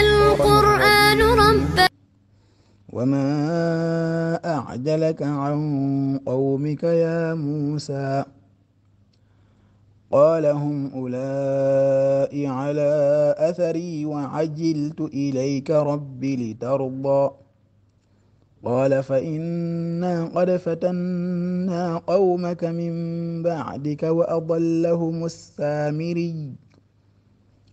القرآن رب وما أعجلك عن قومك يا موسى قال هم أولئك على أثري وعجلت إليك رب لترضى قال فإنا قد فتنا قومك من بعدك وأضلهم السامري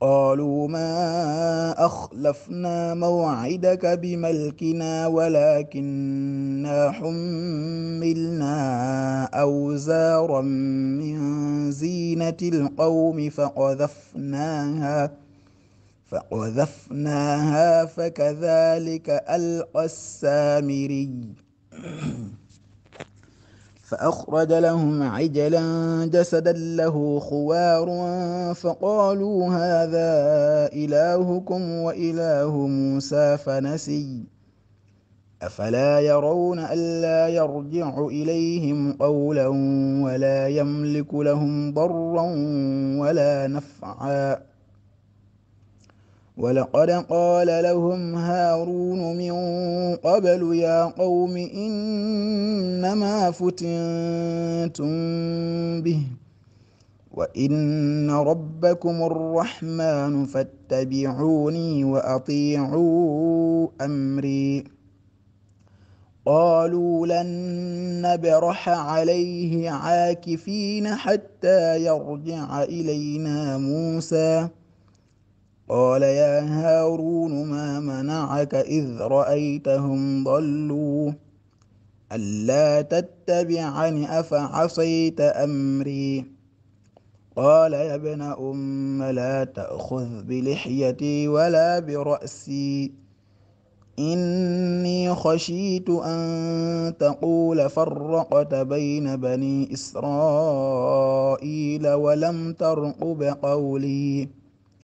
قالوا ما أخلفنا موعدك بملكنا ولكننا حملنا أوزارا من زينة القوم فقذفناها فقذفناها فكذلك ألقى السامري فأخرج لهم عجلا جسدا له خوار فقالوا هذا إلهكم وإله موسى فنسي أفلا يرون ألا يرجع إليهم قولا ولا يملك لهم ضرا ولا نفعا ولقد قال لهم هارون من قبل يا قوم إنما فتنتم به وإن ربكم الرحمن فاتبعوني وأطيعوا أمري قالوا لن نبرح عليه عاكفين حتى يرجع إلينا موسى ۖ قال يا هارون ما منعك إذ رأيتهم ضلوا ألا تتبعني أفعصيت أمري قال يا ابن أم لا تأخذ بلحيتي ولا برأسي إني خشيت أن تقول فرقت بين بني إسرائيل ولم ترقب قولي